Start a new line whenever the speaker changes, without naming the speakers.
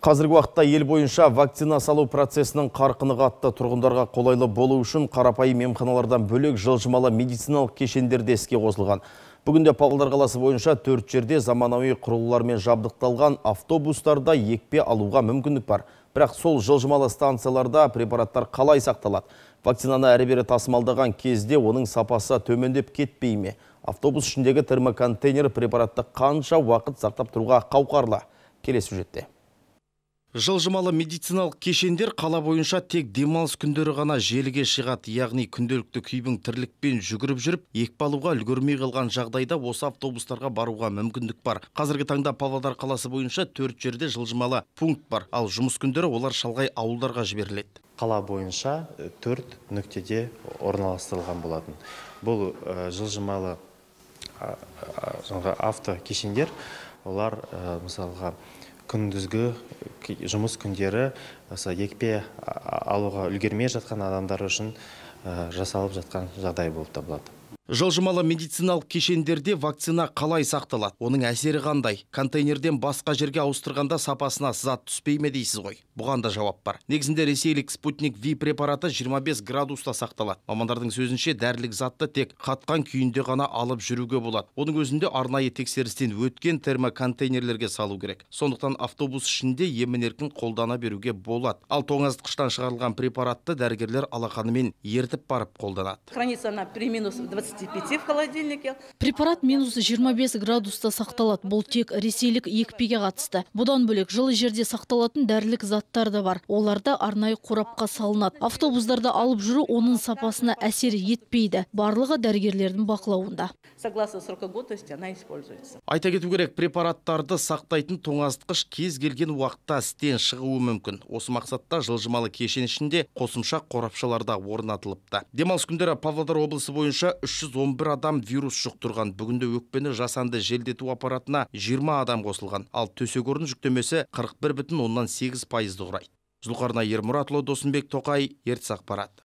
Қазіргі уақытта ел бойынша вакцина салу процесінің қарқыны қатты тұрғындарға қолайлы болу үшін қарапайым емханалардан бөлек жылжымалы медициналық кешендер де іске қосылған. Бүгінде Павлодар қаласы бойынша төрт жерде заманауи құрылғылармен жабдықталған автобустарда екпе алуға мүмкіндік бар. Бірақ сол жылжымалы станцияларда препараттар қалай сақталады? Вакцинаны әрі-бері тасымалдаған кезде оның сапасы төмендеп кетпей ме? Автобус ішіндегі термоконтейнер препаратты қанша уақыт сақтап тұруға қауқарлы? Келесі сюжетте жылжымалы медициналық кешендер қала бойынша тек демалыс күндері ғана желіге шығады яғни күнделікті күйбің тірлікпен жүгіріп жүріп екпалуға үлгірмей үлгермей қалған жағдайда осы автобустарға баруға мүмкіндік бар қазіргі таңда павлодар қаласы бойынша төрт жерде жылжымалы пункт
бар ал жұмыс күндері олар шалғай ауылдарға жіберіледі қала бойынша э, төрт нүктеде орналастырылған болатын бұл э, жылжымалы авто кешендер, олар э, мысалға күндізгі жұмыс күндері осы екпе алуға үлгермей жатқан адамдар үшін жасалып жатқан жағдай болып табылады жылжымалы медициналық кешендерде вакцина
қалай сақталады оның әсері қандай контейнерден басқа жерге ауыстырғанда сапасына сызат түспей ме дейсіз ғой бұған да жауап бар негізінде ресейлік спутник v препараты 25 градуста сақталады мамандардың сөзінше дәрілік затты тек қатқан күйінде ғана алып жүруге болады оның өзінде арнайы тексерістен өткен термоконтейнерлерге салу керек сондықтан автобус ішінде емін еркін қолдана беруге болады ал тоңазытқыштан шығарылған препаратты дәрігерлер алақанымен ертіп барып қолданады
хранится она при минус 25 в холодильнике. Препарат минус 25 градуста сақталады. Бұл тек ресейлік екпеге қатысты. Бұдан бөлек жылы жерде сақталатын дәрілік заттар да бар. Оларда арнайы қорапқа салынады. Автобуздарда алып жүру оның сапасына әсер етпейді. Барлығы дәрігерлердің бақылауында. Согласно она используется.
Айта кету керек, препараттарды сақтайтын тоңазытқыш кез келген уақытта істен шығуы мүмкін. Осы мақсатта жылжымалы кешен ішінде қосымша қорапшаларда орнатылыпты. Демалыс күндері Павлодар облысы бойынша 311 адам вирус жұқтырған. Бүгінде өкпені жасанды желдету аппаратына 20 адам қосылған. Ал төсек орын жүктемесі 41 бүтін оннан 8 пайызды құрайды. зұлқарнай Ермұратұлы Досынбек Тоқай, ертіс ақпарат.